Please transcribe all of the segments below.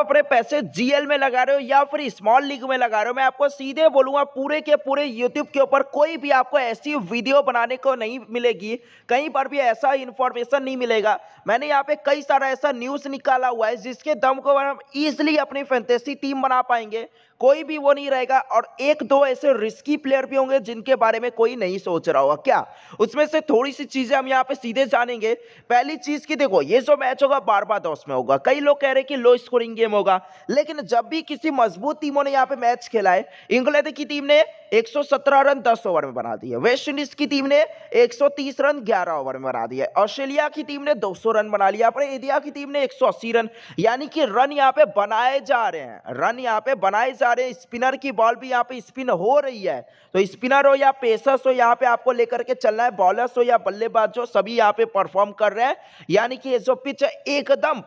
अपने पैसे जीएल में लगा रहे हो या फिर स्मॉल लीग में लगा रहे हो मैं आपको सीधे बोलूंगा पूरे के पूरे यूट्यूब के ऊपर कोई भी आपको ऐसी वीडियो बनाने को नहीं मिलेगी कहीं पर भी ऐसा इंफॉर्मेशन नहीं मिलेगा मैंने यहाँ पे कई सारा ऐसा न्यूज निकाला हुआ है जिसके दम को हम इजिली अपनी फैंटेसी टीम बना पाएंगे कोई भी वो नहीं रहेगा और एक दो ऐसे रिस्की प्लेयर भी होंगे जिनके बारे में कोई नहीं सोच रहा होगा क्या उसमें से थोड़ी सी चीज़ें हम यहाँ पे सीधे जानेंगे पहली चीज़ की देखो ये जो मैच होगा बार बार दोस्त में होगा कई लोग कह रहे हैं कि लो स्कोरिंग गेम होगा लेकिन जब भी किसी मजबूत टीमों ने यहाँ पे मैच खेला है इंग्लैंड की टीम ने 117 रन 10 ओवर में बना दिए वेस्ट इंडीज की टीम ने 130 रन 11 ओवर में बना दिए ऑस्ट्रेलिया की टीम ने 200 रन बना लिया पर इंडिया की टीम ने 180 रन यानी कि रन यहाँ पे बनाए जा रहे हैं रन यहाँ पे बनाए जा आ रहे हैं स्पिनर की बॉल भी यहाँ पे स्पिन हो रही है तो स्पिनर हो या पेसर्स हो यहाँ पे आपको लेकर के चलना है बॉलर्स हो या बल्लेबाज हो सभी यहाँ पे परफॉर्म कर रहे हैं यानी कि ये जो पिच एकदम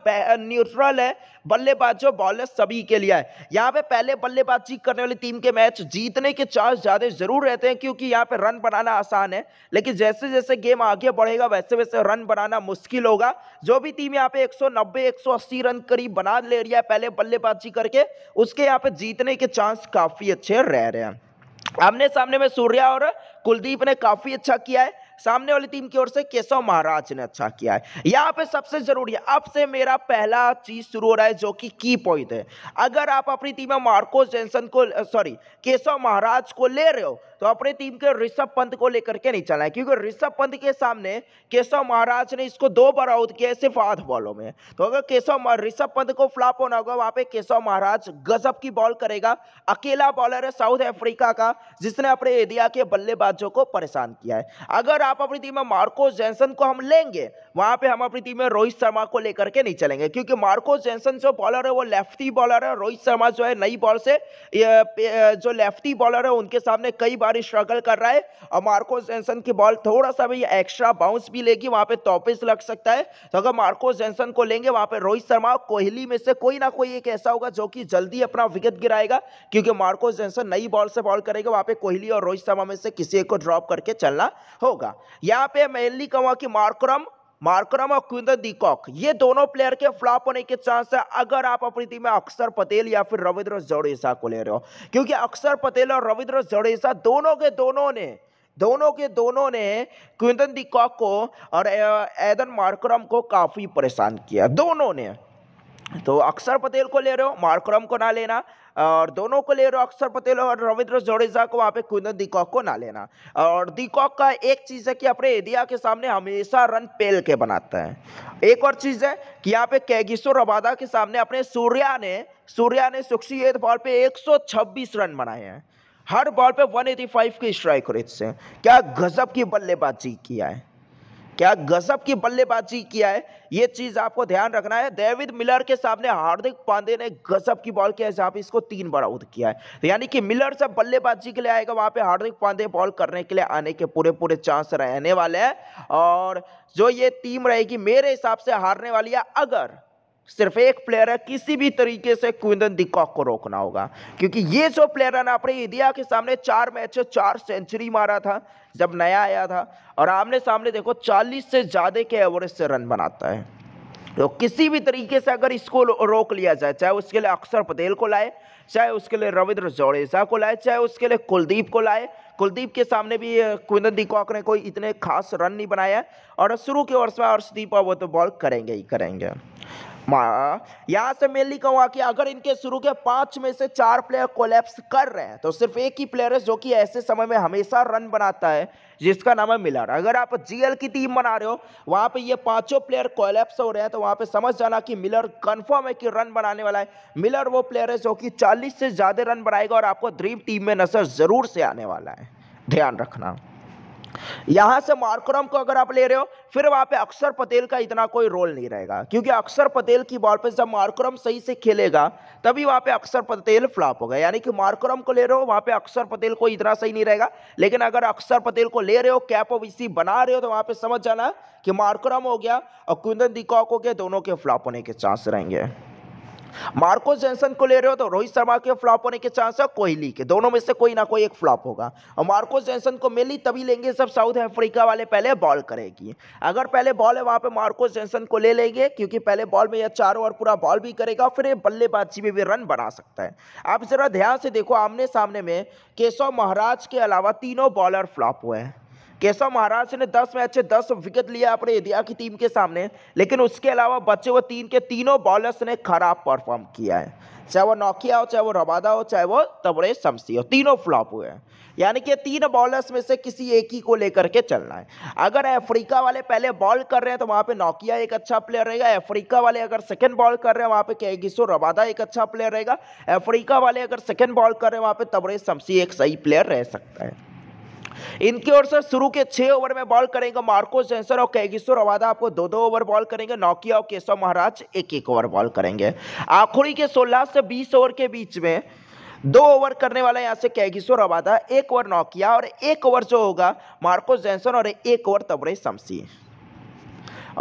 न्यूट्रल है बल्लेबाज हो बॉलर सभी के लिए है यहाँ पे पहले बल्लेबाज करने वाली टीम के मैच जीतने के चांस ज़्यादा जरूर रहते हैं क्योंकि यहाँ पे रन बनाना आसान है लेकिन जैसे जैसे गेम आगे बढ़ेगा वैसे वैसे रन बनाना मुश्किल होगा जो भी टीम यहाँ पे एक सौ रन करीब बना ले रही है पहले बल्लेबाजी करके उसके यहाँ पे जीतने जीतने के चांस काफ़ी अच्छे रह रहे हैं आमने सामने में सूर्या और कुलदीप ने काफ़ी अच्छा किया है सामने वाली टीम की ओर से केशव महाराज ने अच्छा किया है यहाँ पे सबसे जरूरी है अब से मेरा पहला चीज शुरू हो रहा है जो कि की पॉइंट है अगर आप अपनी टीम में मार्को जेंसन को सॉरी केशव महाराज को ले रहे हो तो अपनी टीम के ऋषभ पंत को लेकर के नहीं चलना है क्योंकि ऋषभ पंत के सामने केशव महाराज ने इसको दो बार आउट किया है सिर्फ आठ बॉलों में तो अगर केशव ऋषभ पंत को फ्लॉप होना होगा वहां पे केशव महाराज गजब की बॉल करेगा अकेला बॉलर है साउथ अफ्रीका का जिसने अपने एरिया के बल्लेबाजों को परेशान किया है अगर आप अपनी टीम में मार्को जैनसन को हम लेंगे वहां पे हम अपनी टीम में रोहित शर्मा को लेकर के नहीं चलेंगे क्योंकि मार्को जेंसन जो बॉलर है वो लेफ्टी बॉलर है रोहित शर्मा जो है नई बॉल से जो लेफ्टी बॉलर है उनके सामने कई बार स्ट्रगल कर रहा है और मार्को जेंसन की बॉल थोड़ा सा भी एक्स्ट्रा बाउंस भी लेगी वहां पर टॉपिस लग सकता है तो अगर मार्को जेंसन को लेंगे वहां पर रोहित शर्मा कोहली में से कोई ना कोई एक ऐसा होगा जो कि जल्दी अपना विकेट गिराएगा क्योंकि मार्को जेंसन नई बॉल से बॉल करेगा वहां पे कोहली और रोहित शर्मा में से किसी एक को ड्रॉप करके चलना होगा यहाँ पे मेनली कहूँगा कि मार्क्रम मार्क्रम और कुंदर दीकॉक ये दोनों प्लेयर के फ्लॉप होने के चांस है अगर आप अपनी टीम में अक्षर पटेल या फिर रविंद्र जडेजा को ले रहे हो क्योंकि अक्षर पटेल और रविंद्र जडेजा दोनों के दोनों ने दोनों के दोनों ने क्विंटन दीकॉक को और एदन मार्क्रम को काफ़ी परेशान किया दोनों ने तो अक्षर पटेल को ले रहे हो मार्क्रम को ना लेना और दोनों को ले अक्षर पटेल और रविंद्र जडेजा को वहाँ पे कुंदन दीकॉक को ना लेना और दीकॉक का एक चीज़ है कि अपने एरिया के सामने हमेशा रन पेल के बनाता है एक और चीज़ है कि यहाँ पे कैगिसो रबादा के सामने अपने सूर्या ने सूर्या ने सुखी बॉल पे एक रन बनाए हैं हर बॉल पे 185 की स्ट्राइक रेट से क्या गजब की बल्लेबाजी किया है क्या गजब की बल्लेबाजी किया है ये चीज आपको ध्यान रखना है डेविड मिलर के सामने हार्दिक पांडे ने गजब की बॉल किया है जहां पे इसको तीन बार आउट किया है तो यानी कि मिलर जब बल्लेबाजी के लिए आएगा वहां पे हार्दिक पांडे बॉल करने के लिए आने के पूरे पूरे चांस रहने वाले हैं और जो ये टीम रहेगी मेरे हिसाब से हारने वाली है अगर सिर्फ एक प्लेयर है किसी भी तरीके से क्विंदन दिकॉक को रोकना होगा क्योंकि ये जो प्लेयर है ना अपने इंडिया के सामने चार मैच चार सेंचुरी मारा था जब नया आया था और आमने सामने देखो 40 से ज़्यादा के एवरेज से रन बनाता है तो किसी भी तरीके से अगर इसको रोक लिया जाए चाहे उसके लिए अक्षर पटेल को लाए चाहे उसके लिए रविंद्र जोड़ेजा को लाए चाहे उसके लिए कुलदीप को लाए कुलदीप के सामने भी क्विंदन डिकॉक ने कोई इतने खास रन नहीं बनाया और शुरू के वर्ष में अर्शदीप और वो तो बॉल करेंगे ही करेंगे यहां से मेनली कहूंगा कि अगर इनके शुरू के पांच में से चार प्लेयर कोलैप्स कर रहे हैं तो सिर्फ एक ही प्लेयर है जो कि ऐसे समय में हमेशा रन बनाता है जिसका नाम है मिलर अगर आप जीएल की टीम बना रहे हो वहां पे ये पांचों प्लेयर कोलैप्स हो रहे हैं तो वहां पे समझ जाना कि मिलर कंफर्म है कि रन बनाने वाला है मिलर वो प्लेयर है जो कि चालीस से ज्यादा रन बनाएगा और आपको ड्रीम टीम में नजर जरूर से आने वाला है ध्यान रखना यहां से मार्क्रम को अगर आप ले रहे हो फिर वहां पे अक्षर पटेल का इतना कोई रोल नहीं रहेगा क्योंकि अक्षर पटेल की बॉल पे जब मार्क्रम सही से खेलेगा तभी वहां पे अक्षर पटेल फ्लॉप होगा यानी कि मार्क्रम को ले रहे हो वहां पे अक्षर पटेल को इतना सही नहीं रहेगा लेकिन अगर अक्षर पटेल को ले रहे हो कैप ऑफ इसी बना रहे हो तो वहां पर समझ जाना कि मार्क्रम हो गया और कुंदन दिकॉक हो गया दोनों के फ्लॉप होने के चांस रहेंगे मार्को जेंसन को ले रहे हो तो रोहित शर्मा के फ्लॉप होने के चांस है कोहली के दोनों में से कोई ना कोई एक फ्लॉप होगा और मार्को जैनसन को मिली तभी लेंगे सब साउथ अफ्रीका वाले पहले बॉल करेगी अगर पहले बॉल है वहाँ पर मार्को जैनसन को ले लेंगे क्योंकि पहले बॉल में यह चारों ओवर पूरा बॉल भी करेगा फिर बल्लेबाजी में भी रन बना सकता है आप ज़रा ध्यान से देखो आमने सामने में केशव महाराज के अलावा तीनों बॉलर फ्लॉप हुए हैं केशव महाराज ने दस मैच से दस विकेट लिया अपने इंडिया की टीम के सामने लेकिन उसके अलावा बचे हुए तीन के तीनों बॉलर्स ने खराब परफॉर्म किया है चाहे वो नोकिया हो चाहे वो रबादा हो चाहे वो तबरे शमसी हो तीनों फ्लॉप हुए हैं यानी कि तीन बॉलर्स में से किसी एक ही को लेकर के चलना है अगर अफ्रीका वाले पहले बॉल कर रहे हैं तो वहाँ पे नोकिया एक अच्छा प्लेयर रहेगा अफ्रीका वाले अगर सेकंड बॉल कर रहे हैं वहाँ पे कैगिसो रबादा एक अच्छा प्लेयर रहेगा अफ्रीका वाले अगर सेकंड बॉल कर रहे हैं वहाँ पे तबड़े शमसी एक सही प्लेयर रह सकता है इनकी ओर से शुरू के छह ओवर में बॉल करेंगे मार्को सेंसर और कैगिसोर अवादा आपको दो दो ओवर बॉल करेंगे नौकिया और केशव महाराज एक एक ओवर बॉल करेंगे आखिरी के सोलह से बीस ओवर के बीच में दो ओवर करने वाला यहाँ से कैगिसोर अवादा एक ओवर नौकिया और एक ओवर जो होगा मार्को जैनसन और एक ओवर तबरे शमसी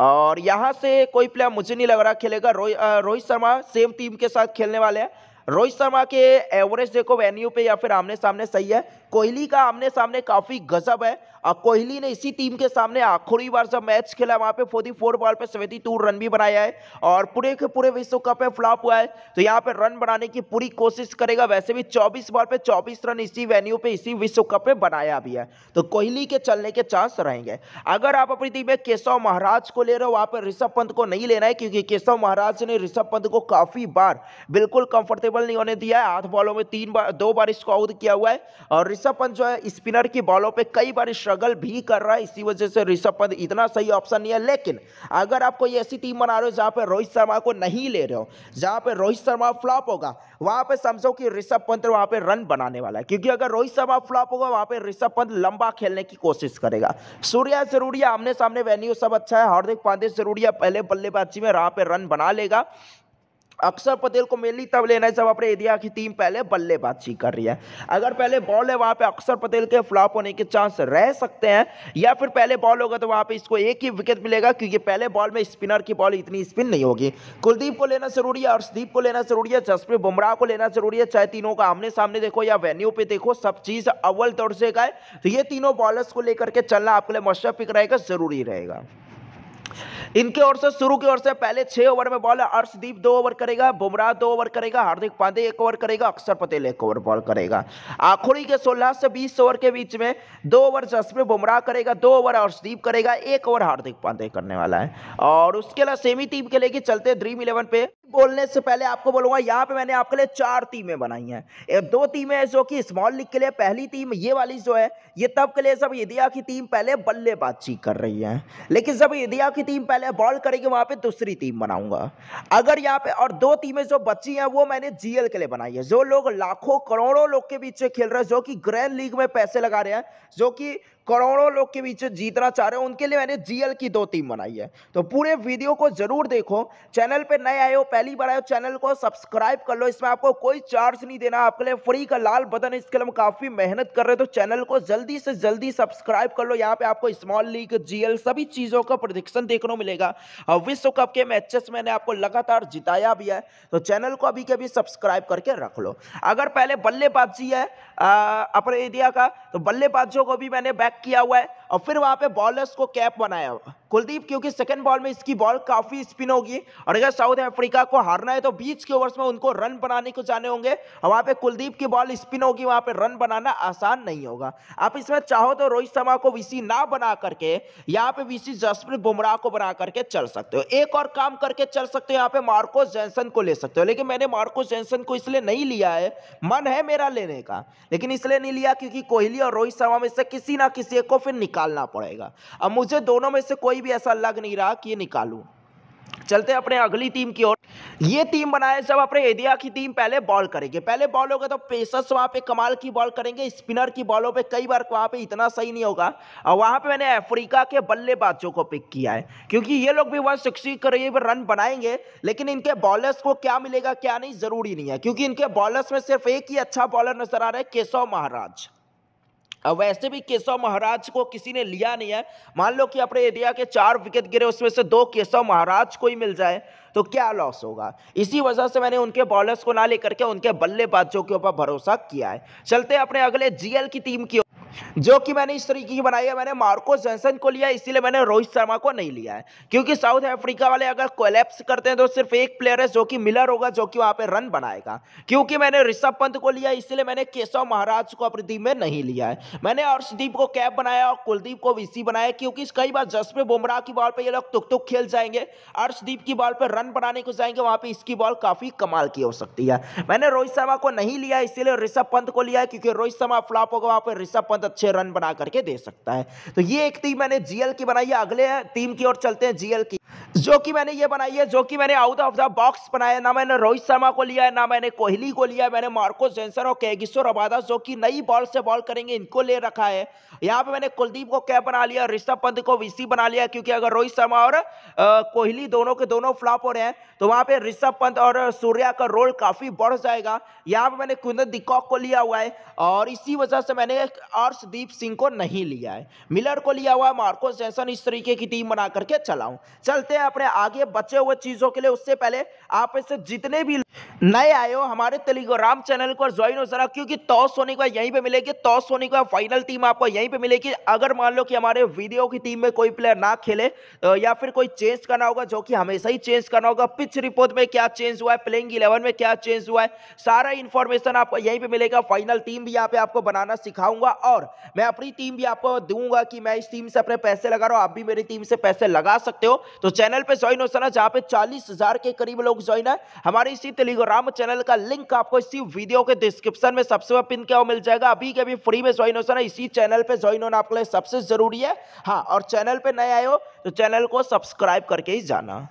और यहाँ से कोई प्लेयर मुझे नहीं लग रहा खेलेगा रोहित रोहित शर्मा सेम टीम के साथ खेलने वाले हैं रोहित शर्मा के एवरेज देखो वेन्यू पे या फिर आमने सामने सही है कोहली का आमने सामने काफी गजब है और कोहली ने इसी टीम के सामने आखिरी बार जब मैच खेला वहां पे फोर्टी फोर बॉल पे सेवेंटी टू रन भी बनाया है और पूरे के पूरे विश्व कप में फ्लॉप हुआ है तो यहाँ पे रन बनाने की पूरी कोशिश करेगा वैसे भी चौबीस बॉल पे चौबीस रन इसी वेन्यू पे इसी विश्व कप में बनाया भी है तो कोहली के चलने के चांस रहेंगे अगर आप अपनी टीम में केशव महाराज को ले रहे हो वहां पर ऋषभ पंत को नहीं लेना है क्योंकि केशव महाराज ने ऋषभ पंत को काफी बार बिल्कुल कंफर्टेबल नहीं होने दिया है आठ बॉलों में तीन बार दो बार इसको आउट किया हुआ है और ऋषभ पंत जो है स्पिनर की बॉलों पे कई बार स्ट्रगल भी कर रहा है इसी वजह से ऋषभ पंत इतना सही ऑप्शन नहीं है लेकिन अगर आप कोई ऐसी टीम बना रहे हो जहाँ पे रोहित शर्मा को नहीं ले रहे हो जहाँ पे रोहित शर्मा फ्लॉप होगा वहाँ पे समझो कि ऋषभ पंत तो वहाँ पे रन बनाने वाला है क्योंकि अगर रोहित शर्मा फ्लॉप होगा वहाँ पे ऋषभ पंत लंबा खेलने की कोशिश करेगा सूर्या जरूरिया आमने सामने वेन्यू सब अच्छा है हार्दिक पांडे जरूरिया पहले बल्लेबाजी में वहाँ पे रन बना लेगा अक्षर पटेल को मेनली तब लेना है जब अपने इंडिया की टीम पहले बल्लेबाजी कर रही है अगर पहले बॉल है वहाँ पे अक्षर पटेल के फ्लॉप होने के चांस रह सकते हैं या फिर पहले बॉल होगा तो वहाँ पे इसको एक ही विकेट मिलेगा क्योंकि पहले बॉल में स्पिनर की बॉल इतनी स्पिन नहीं होगी कुलदीप को लेना जरूरी है अर्शदीप को लेना जरूरी है जसप्रीत बुमराह को लेना जरूरी है चाहे तीनों का आमने सामने देखो या वेन्यू पे देखो सब चीज़ अव्वल तौर से गए तो ये तीनों बॉलर्स को लेकर के चलना आपके लिए मशरफिक रहेगा जरूरी रहेगा इनके ओर से शुरू की ओर से पहले छह ओवर में बॉल अर्शदीप दो ओवर करेगा बुमराह दो ओवर करेगा हार्दिक पांडे एक ओवर करेगा अक्षर पटेल एक ओवर बॉल करेगा आखिरी के सोलह से बीस ओवर के बीच में दो ओवर जसप्रीत बुमराह करेगा दो ओवर अर्शदीप करेगा एक ओवर हार्दिक पांडे करने वाला है और उसके अलावा सेमी टीम के लेके चलते ड्रीम इलेवन पे बोलने से पहले आपको बोलूंगा यहाँ पे मैंने आपके लिए चार टीमें बनाई हैं दो टीमें जो कि स्मॉल लीग के लिए पहली टीम ये वाली जो है ये तब के लिए जब यदिया की टीम पहले बल्लेबाजी कर रही है लेकिन जब यदिया की टीम पहले बॉल करेगी वहाँ पे दूसरी टीम बनाऊंगा अगर यहाँ पे और दो टीमें जो बची हैं वो मैंने जीएल के लिए बनाई है जो लोग लाखों करोड़ों लोग के बीच खेल रहे हैं जो कि ग्रैंड लीग में पैसे लगा रहे हैं जो कि करोड़ों लोग के बीच जीतना चाह रहे हो उनके लिए मैंने जीएल की दो टीम बनाई है तो पूरे वीडियो को जरूर देखो चैनल पे नए आए हो पहली बार आए हो चैनल को सब्सक्राइब कर लो इसमें आपको कोई चार्ज नहीं देना आपके लिए फ्री का लाल बटन इसके लिए हम काफ़ी मेहनत कर रहे हो तो चैनल को जल्दी से जल्दी सब्सक्राइब कर लो यहाँ पे आपको स्मॉल लीग जीएल सभी चीज़ों का प्रदिक्षण देखने मिलेगा विश्व कप के मैचेस मैंने आपको लगातार जिताया भी है तो चैनल को अभी के अभी सब्सक्राइब करके रख लो अगर पहले बल्लेबाजी है अपने इंडिया का तो बल्लेबाजियों को भी मैंने बैक किया हुआ है और फिर वहाँ पे बॉलर्स को कैप बनाया कुलदीप क्योंकि सेकंड बॉल में इसकी बॉल काफ़ी स्पिन होगी और अगर साउथ अफ्रीका को हारना है तो बीच के ओवर्स में उनको रन बनाने को जाने होंगे और वहाँ पे कुलदीप की बॉल स्पिन होगी वहाँ पे रन बनाना आसान नहीं होगा आप इसमें चाहो तो रोहित शर्मा को वीसी ना बना करके यहाँ पे वीसी जसप्रीत बुमराह को बना करके चल सकते हो एक और काम करके चल सकते हो यहाँ पे मार्को जैनसन को ले सकते हो लेकिन मैंने मार्को जैनसन को इसलिए नहीं लिया है मन है मेरा लेने का लेकिन इसलिए नहीं लिया क्योंकि कोहली और रोहित शर्मा में से किसी ना किसी एक को फिर निकाल निकालना पड़ेगा अब मुझे दोनों में से कोई भी ऐसा लग नहीं रहा कि ये निकालूँ चलते अपने अगली टीम की ओर ये टीम बनाए जब अपने इंडिया की टीम पहले बॉल करेंगे पहले बॉल होगा तो पेसर्स वहाँ पे कमाल की बॉल करेंगे स्पिनर की बॉलों पे कई बार वहाँ पे इतना सही नहीं होगा और वहाँ पे मैंने अफ्रीका के बल्लेबाजों को पिक किया है क्योंकि ये लोग भी वन सिक्सटी करीब रन बनाएंगे लेकिन इनके बॉलर्स को क्या मिलेगा क्या नहीं जरूरी नहीं है क्योंकि इनके बॉलर्स में सिर्फ एक ही अच्छा बॉलर नजर आ रहा है केशव महाराज वैसे भी केशव महाराज को किसी ने लिया नहीं है मान लो कि अपने एरिया के चार विकेट गिरे उसमें से दो केशव महाराज को ही मिल जाए तो क्या लॉस होगा इसी वजह से मैंने उनके बॉलर्स को ना लेकर के उनके बल्लेबाजों के ऊपर भरोसा किया है चलते अपने अगले जीएल की टीम की जो कि मैंने इस तरीके की बनाई है मैंने मार्को जॉनसन को लिया इसीलिए मैंने रोहित शर्मा को नहीं लिया है क्योंकि साउथ अफ्रीका वाले अगर कोलेप्स करते हैं तो सिर्फ एक प्लेयर है जो कि मिलर होगा जो कि वहां पे रन बनाएगा क्योंकि मैंने ऋषभ पंत को लिया इसलिए मैंने केशव महाराज को अपनी टीम में नहीं लिया है मैंने अर्षदीप को कैप बनाया और कुलदीप को विसी बनाया क्योंकि कई बार जसप्रीत बुमराह की बॉल पर ये लोग तुक तुक खेल जाएंगे अर्शदीप की बॉल पर रन बनाने को जाएंगे वहां पर इसकी बॉल काफी कमाल की हो सकती है मैंने रोहित शर्मा को नहीं लिया इसीलिए ऋषभ पंत को लिया क्योंकि रोहित शर्मा फ्लॉप होगा वहां पर ऋषभ पंत बहुत अच्छे रन बना करके दे सकता है तो ये एक टीम मैंने जीएल की बनाई है अगले टीम की ओर चलते हैं जीएल की जो कि मैंने ये बनाई है जो कि मैंने आउट ऑफ द बॉक्स बनाया ना मैंने रोहित शर्मा को लिया है ना मैंने कोहली को लिया है मैंने मार्को जेंसन और कैगिसो अबादा जो कि नई बॉल से बॉल करेंगे इनको ले रखा है यहाँ पे मैंने कुलदीप को कैप बना लिया ऋषभ पंत को वीसी बना लिया क्योंकि अगर रोहित शर्मा और कोहली दोनों के दोनों फ्लॉप हो रहे हैं तो वहाँ पे ऋषभ पंत और सूर्या का रोल काफी बढ़ जाएगा यहाँ पे मैंने कुंदन दिकॉक को लिया हुआ है और इसी वजह से मैंने और हर्षदीप सिंह को नहीं लिया है मिलर को लिया हुआ मार्को जैसन इस तरीके की टीम बना करके चलाऊं चलते हैं अपने आगे बचे हुए चीज़ों के लिए उससे पहले आप इसे जितने भी नए आए हो हमारे तेलीग्राम चैनल को ज्वाइन हो जरा क्योंकि टॉस होने को यहीं पे मिलेगी टॉस होने को फाइनल टीम आपको यहीं पे मिलेगी अगर मान लो कि हमारे वीडियो की टीम में कोई प्लेयर ना खेले तो या फिर कोई चेंज करना होगा जो कि हमेशा ही चेंज करना होगा पिच रिपोर्ट में क्या चेंज हुआ है प्लेइंग इलेवन में क्या चेंज हुआ है सारा इंफॉर्मेशन आपको यहीं पर मिलेगा फाइनल टीम भी यहाँ पे आपको बनाना सिखाऊंगा और और मैं अपनी टीम भी आपको दूंगा कि मैं इस टीम से अपने पैसे लगा रहा हूँ आप भी मेरी टीम से पैसे लगा सकते हो तो चैनल पे ज्वाइन हो सकना जहाँ पे चालीस हजार के करीब लोग ज्वाइन है हमारे इसी टेलीग्राम चैनल का लिंक आपको इसी वीडियो के डिस्क्रिप्शन में सबसे पिन क्या मिल जाएगा अभी के अभी फ्री में ज्वाइन हो सकना इसी चैनल पर ज्वाइन होना आपके लिए सबसे जरूरी है हाँ और चैनल पर नए आए हो तो चैनल को सब्सक्राइब करके ही जाना